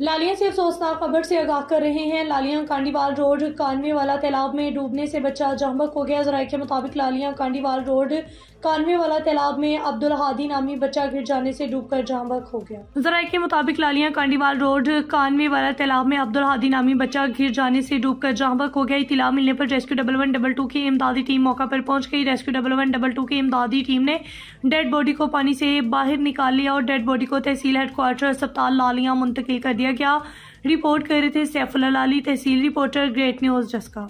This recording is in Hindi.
लालिया से अफसोसनाक खबर से आगाह कर रहे हैं लालिया कांडीवाल रोड कानवे वाला तालाब में डूबने से बच्चा जहमक हो गया जराये के मुताबिक लालिया कांडीवाल रोड कानवे वाला तालाब में अब्दुल हादी नामी बच्चा गिर जाने से डूबकर जहमक हो गया जराये के मुताबिक लालिया कांडीवाल रोड कानवे वाला तालाब में अब्दुल हादी नामी बच्चा गिर जाने से डूबकर जहमक हो गया इतला मिलने पर rescue double one double two की इमदादी टीम मौका पर पहुंच गई rescue double one double two की इमदादी टीम ने डेड बॉडी को पानी से बाहर निकाल लिया और डेड बॉडी को तहसील हेडक्वार्टर अस्पताल लालिया मुंतकिल कर दिया किया क्या रिपोर्ट कर रहे थे सैफुल्ला अली तहसील रिपोर्टर ग्रेट न्यूज़ जस्का